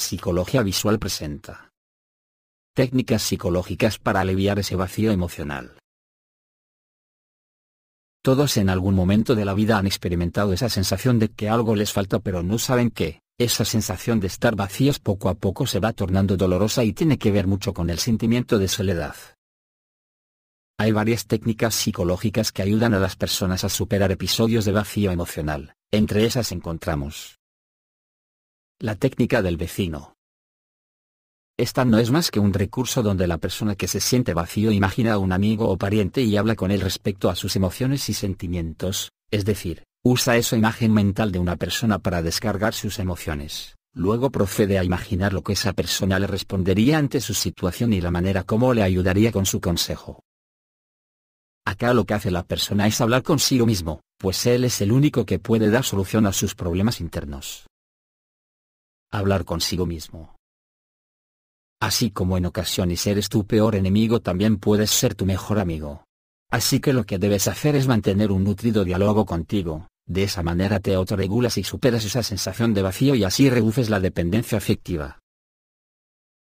Psicología visual presenta. Técnicas psicológicas para aliviar ese vacío emocional. Todos en algún momento de la vida han experimentado esa sensación de que algo les falta pero no saben qué. Esa sensación de estar vacíos poco a poco se va tornando dolorosa y tiene que ver mucho con el sentimiento de soledad. Hay varias técnicas psicológicas que ayudan a las personas a superar episodios de vacío emocional. Entre esas encontramos la técnica del vecino. Esta no es más que un recurso donde la persona que se siente vacío imagina a un amigo o pariente y habla con él respecto a sus emociones y sentimientos, es decir, usa esa imagen mental de una persona para descargar sus emociones, luego procede a imaginar lo que esa persona le respondería ante su situación y la manera como le ayudaría con su consejo. Acá lo que hace la persona es hablar consigo mismo, pues él es el único que puede dar solución a sus problemas internos hablar consigo mismo. Así como en ocasiones eres tu peor enemigo también puedes ser tu mejor amigo. Así que lo que debes hacer es mantener un nutrido diálogo contigo, de esa manera te autorregulas y superas esa sensación de vacío y así reduces la dependencia afectiva.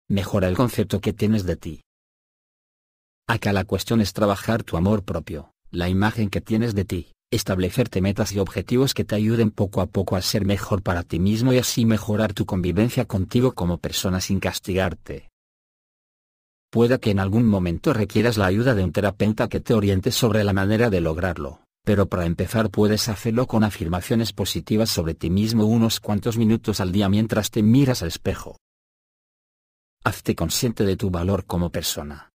Mejora el concepto que tienes de ti. Acá la cuestión es trabajar tu amor propio, la imagen que tienes de ti establecerte metas y objetivos que te ayuden poco a poco a ser mejor para ti mismo y así mejorar tu convivencia contigo como persona sin castigarte. Pueda que en algún momento requieras la ayuda de un terapeuta que te oriente sobre la manera de lograrlo, pero para empezar puedes hacerlo con afirmaciones positivas sobre ti mismo unos cuantos minutos al día mientras te miras al espejo. Hazte consciente de tu valor como persona.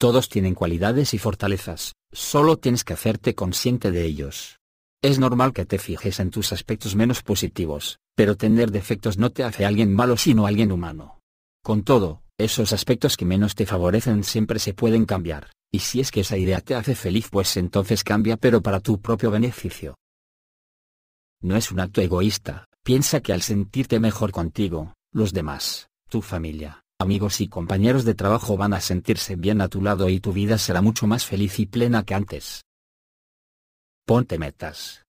Todos tienen cualidades y fortalezas, solo tienes que hacerte consciente de ellos. Es normal que te fijes en tus aspectos menos positivos, pero tener defectos no te hace alguien malo sino alguien humano. Con todo, esos aspectos que menos te favorecen siempre se pueden cambiar, y si es que esa idea te hace feliz pues entonces cambia pero para tu propio beneficio. No es un acto egoísta, piensa que al sentirte mejor contigo, los demás, tu familia, Amigos y compañeros de trabajo van a sentirse bien a tu lado y tu vida será mucho más feliz y plena que antes. Ponte metas.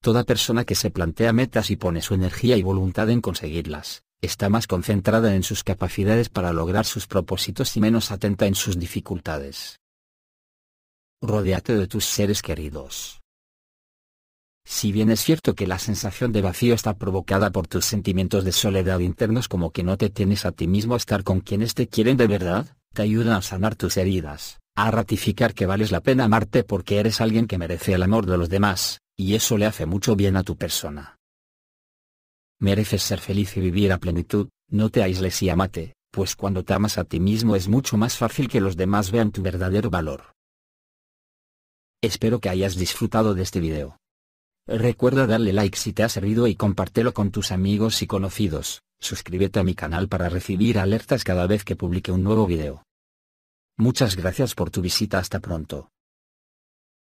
Toda persona que se plantea metas y pone su energía y voluntad en conseguirlas, está más concentrada en sus capacidades para lograr sus propósitos y menos atenta en sus dificultades. Rodéate de tus seres queridos. Si bien es cierto que la sensación de vacío está provocada por tus sentimientos de soledad internos como que no te tienes a ti mismo a estar con quienes te quieren de verdad, te ayudan a sanar tus heridas, a ratificar que vales la pena amarte porque eres alguien que merece el amor de los demás, y eso le hace mucho bien a tu persona. Mereces ser feliz y vivir a plenitud, no te aísles y amate, pues cuando te amas a ti mismo es mucho más fácil que los demás vean tu verdadero valor. Espero que hayas disfrutado de este video. Recuerda darle like si te ha servido y compártelo con tus amigos y conocidos, suscríbete a mi canal para recibir alertas cada vez que publique un nuevo video. Muchas gracias por tu visita hasta pronto.